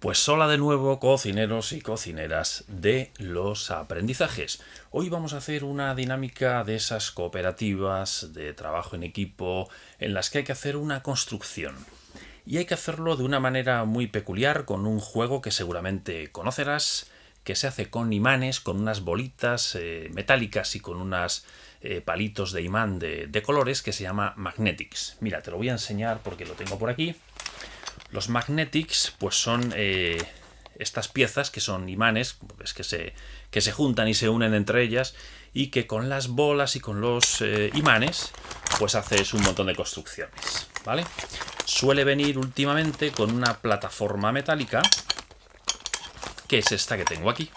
Pues hola de nuevo cocineros y cocineras de los aprendizajes. Hoy vamos a hacer una dinámica de esas cooperativas de trabajo en equipo en las que hay que hacer una construcción. Y hay que hacerlo de una manera muy peculiar con un juego que seguramente conocerás, que se hace con imanes, con unas bolitas eh, metálicas y con unos eh, palitos de imán de, de colores que se llama Magnetics. Mira, te lo voy a enseñar porque lo tengo por aquí. Los magnetics, pues son eh, estas piezas que son imanes, pues, que, se, juntan y se unen entre ellas y que con las bolas y con los eh, imanes, pues haces un montón de construcciones, ¿vale? Suele venir últimamente con una plataforma metálica, que es esta que tengo aquí,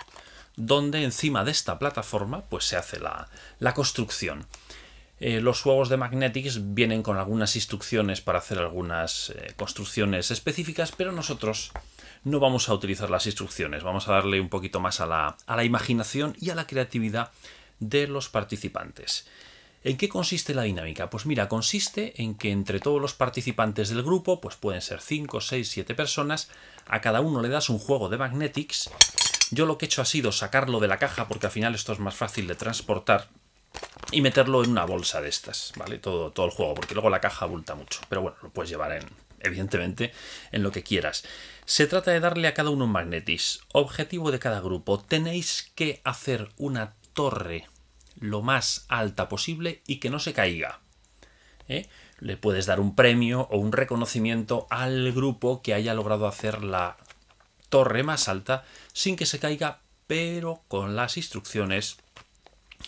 donde encima de esta plataforma, pues se hace la construcción. Eh, los juegos de Magnetics vienen con algunas instrucciones para hacer algunas eh, construcciones específicas, pero nosotros no vamos a utilizar las instrucciones, vamos a darle un poquito más a la, a la imaginación y a la creatividad de los participantes. ¿En qué consiste la dinámica? Pues mira, consiste en que entre todos los participantes del grupo, pues pueden ser 5, 6, 7 personas, a cada uno le das un juego de Magnetics. Yo lo que he hecho ha sido sacarlo de la caja porque al final esto es más fácil de transportar y meterlo en una bolsa de estas, ¿vale? Todo, todo el juego, porque luego la caja abulta mucho. Pero bueno, lo puedes llevar en, evidentemente, en lo que quieras. Se trata de darle a cada uno un magnetis. Objetivo de cada grupo. Tenéis que hacer una torre lo más alta posible y que no se caiga. ¿eh? Le puedes dar un premio o un reconocimiento al grupo que haya logrado hacer la torre más alta sin que se caiga, pero con las instrucciones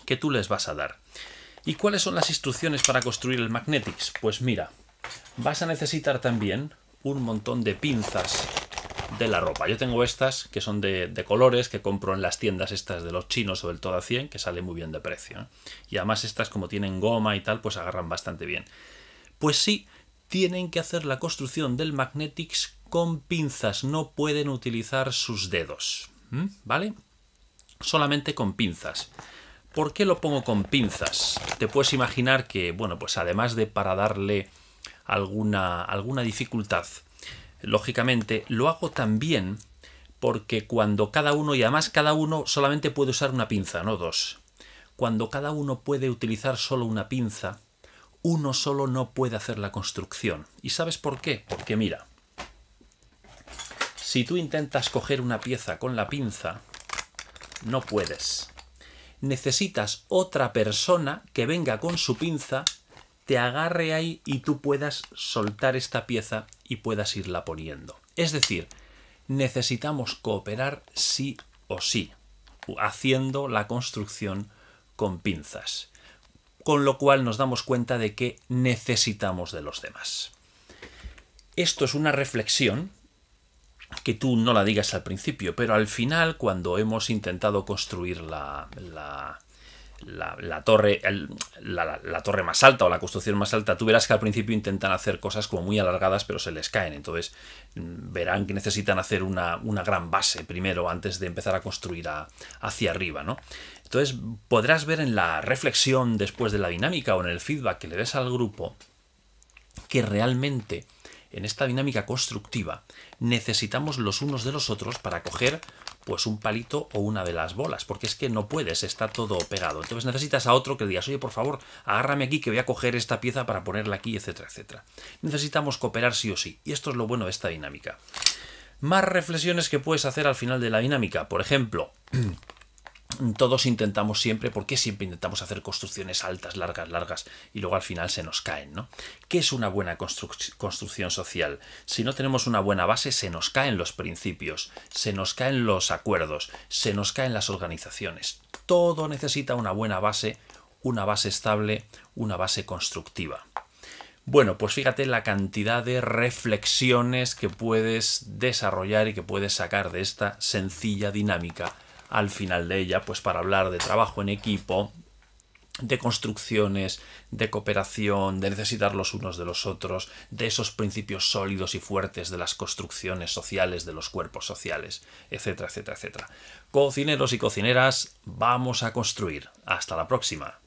que tú les vas a dar. ¿Y cuáles son las instrucciones para construir el Magnetics? Pues mira, vas a necesitar también un montón de pinzas de la ropa. Yo tengo estas que son de, colores que compro en las tiendas estas de los chinos o del a 100 que sale muy bien de precio. ¿eh? Y además estas como tienen goma y tal pues agarran bastante bien. Pues sí, tienen que hacer la construcción del Magnetics con pinzas, no pueden utilizar sus dedos. ¿Vale? Solamente con pinzas. ¿Por qué lo pongo con pinzas? Te puedes imaginar que, bueno, pues además de para darle alguna, alguna dificultad, lógicamente lo hago también porque cuando cada uno, y además cada uno solamente puede usar una pinza, no dos, cuando cada uno puede utilizar solo una pinza, uno solo no puede hacer la construcción. ¿Y sabes por qué? Porque mira, si tú intentas coger una pieza con la pinza, no puedes necesitas otra persona que venga con su pinza, te agarre ahí y tú puedas soltar esta pieza y puedas irla poniendo. Es decir, necesitamos cooperar sí o sí, haciendo la construcción con pinzas. Con lo cual nos damos cuenta de que necesitamos de los demás. Esto es una reflexión que tú no la digas al principio, pero al final, cuando hemos intentado construir la, la, la, torre, la, torre más alta o la construcción más alta, tú verás que al principio intentan hacer cosas como muy alargadas, pero se les caen. Entonces mm, verán que necesitan hacer una, gran base primero antes de empezar a construir hacia arriba, ¿no? Entonces podrás ver en la reflexión después de la dinámica o en el feedback que le des al grupo que realmente en esta dinámica constructiva, necesitamos los unos de los otros para coger pues un palito o una de las bolas, porque es que no puedes, está todo pegado. Entonces necesitas a otro que digas, oye, por favor, agárrame aquí que voy a coger esta pieza para ponerla aquí, etcétera, etcétera. Necesitamos cooperar sí o sí, y esto es lo bueno de esta dinámica. Más reflexiones que puedes hacer al final de la dinámica, por ejemplo... todos intentamos siempre, ¿por qué siempre intentamos hacer construcciones altas, largas, largas y luego al final se nos caen, ¿no? ¿Qué es una buena construcción social? Si no tenemos una buena base, se nos caen los principios, se nos caen los acuerdos, se nos caen las organizaciones. Todo necesita una buena base, una base estable, una base constructiva. Bueno, pues fíjate la cantidad de reflexiones que puedes desarrollar y que puedes sacar de esta sencilla dinámica al final de ella, pues para hablar de trabajo en equipo, de construcciones, de cooperación, de necesitar los unos de los otros, de esos principios sólidos y fuertes de las construcciones sociales, de los cuerpos sociales, etcétera, etcétera, etcétera. Cocineros y cocineras, vamos a construir. Hasta la próxima.